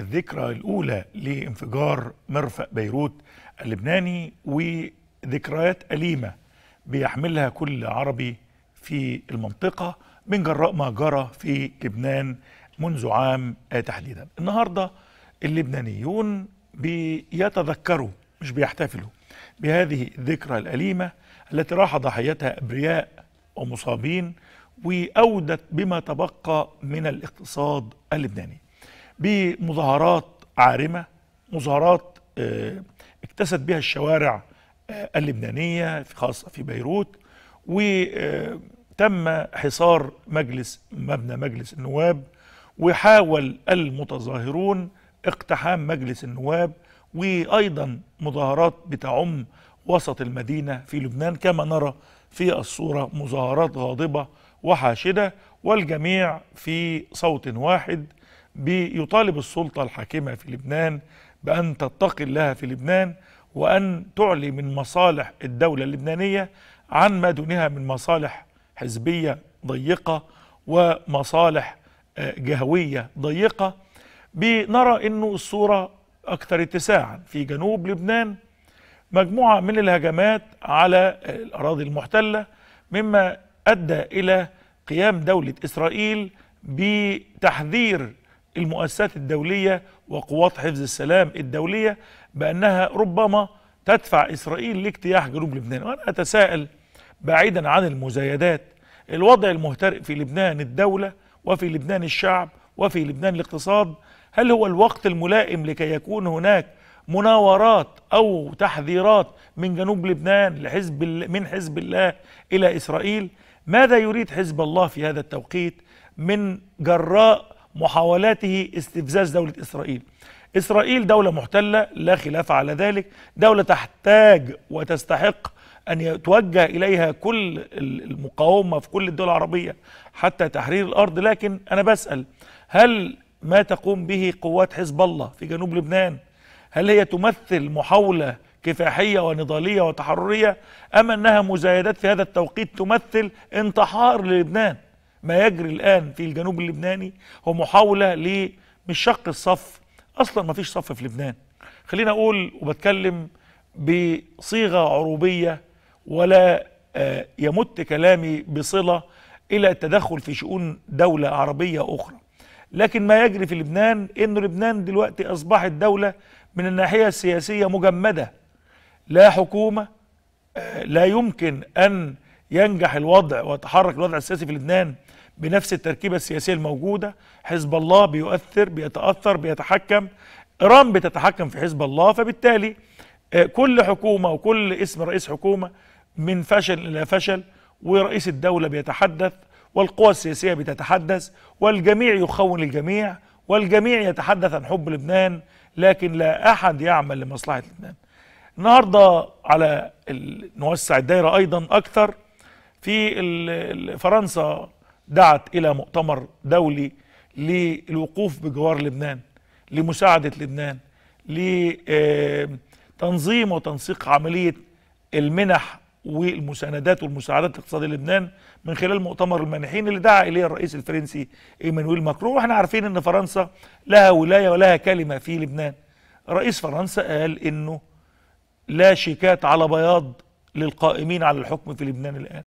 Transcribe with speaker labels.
Speaker 1: الذكرى الأولى لانفجار مرفأ بيروت اللبناني وذكريات أليمة بيحملها كل عربي في المنطقة من جراء ما جرى في لبنان منذ عام آه تحديدا النهاردة اللبنانيون بيتذكروا مش بيحتفلوا بهذه الذكرى الأليمة التي راح ضحيتها أبرياء ومصابين وأودت بما تبقى من الاقتصاد اللبناني بمظاهرات عارمة مظاهرات آه، اكتست بها الشوارع آه، اللبنانية خاصة في بيروت وتم آه، حصار مجلس مبنى مجلس النواب وحاول المتظاهرون اقتحام مجلس النواب وأيضا مظاهرات بتعم وسط المدينة في لبنان كما نرى في الصورة مظاهرات غاضبة وحاشدة والجميع في صوت واحد بيطالب السلطة الحاكمة في لبنان بأن تتقي الله في لبنان وأن تعلي من مصالح الدولة اللبنانية عن ما دونها من مصالح حزبية ضيقة ومصالح آه، جهوية ضيقة بنرى أنه الصورة أكثر اتساعا في جنوب لبنان مجموعة من الهجمات على الأراضي المحتلة مما أدى إلى قيام دولة إسرائيل بتحذير المؤسسات الدولية وقوات حفظ السلام الدولية بأنها ربما تدفع إسرائيل لاجتياح جنوب لبنان وأنا أتساءل بعيدا عن المزايدات الوضع المهترئ في لبنان الدولة وفي لبنان الشعب وفي لبنان الاقتصاد هل هو الوقت الملائم لكي يكون هناك مناورات أو تحذيرات من جنوب لبنان لحزب من حزب الله إلى إسرائيل ماذا يريد حزب الله في هذا التوقيت من جراء محاولاته استفزاز دولة إسرائيل إسرائيل دولة محتلة لا خلاف على ذلك دولة تحتاج وتستحق أن يتوجه إليها كل المقاومة في كل الدول العربية حتى تحرير الأرض لكن أنا بسأل هل ما تقوم به قوات حزب الله في جنوب لبنان هل هي تمثل محاولة كفاحية ونضالية وتحررية أم أنها مزايدات في هذا التوقيت تمثل انتحار للبنان ما يجري الآن في الجنوب اللبناني هو محاولة مش شق الصف أصلا ما فيش صف في لبنان خلينا أقول وبتكلم بصيغة عروبية ولا آه، يمت كلامي بصلة إلى التدخل في شؤون دولة عربية أخرى لكن ما يجري في لبنان إنه لبنان دلوقتي أصبحت دولة من الناحية السياسية مجمدة لا حكومة آه، لا يمكن أن ينجح الوضع ويتحرك الوضع السياسي في لبنان بنفس التركيبة السياسية الموجودة حزب الله بيؤثر بيتأثر بيتحكم إيران بتتحكم في حزب الله فبالتالي آه، كل حكومة وكل اسم رئيس حكومة من فشل إلى فشل ورئيس الدولة بيتحدث والقوى السياسية بتتحدث والجميع يخون الجميع والجميع يتحدث عن حب لبنان لكن لا أحد يعمل لمصلحة لبنان النهاردة على نوسع الدائرة أيضا أكثر في فرنسا دعت إلى مؤتمر دولي للوقوف بجوار لبنان لمساعدة لبنان لتنظيم آه، وتنسيق عملية المنح والمساندات والمساعدات الاقتصاديه لبنان من خلال مؤتمر المانحين اللي دعا اليه الرئيس الفرنسي ايمانويل ماكرون واحنا عارفين ان فرنسا لها ولايه ولها كلمه في لبنان رئيس فرنسا قال انه لا شيكات على بياض للقائمين على الحكم في لبنان الان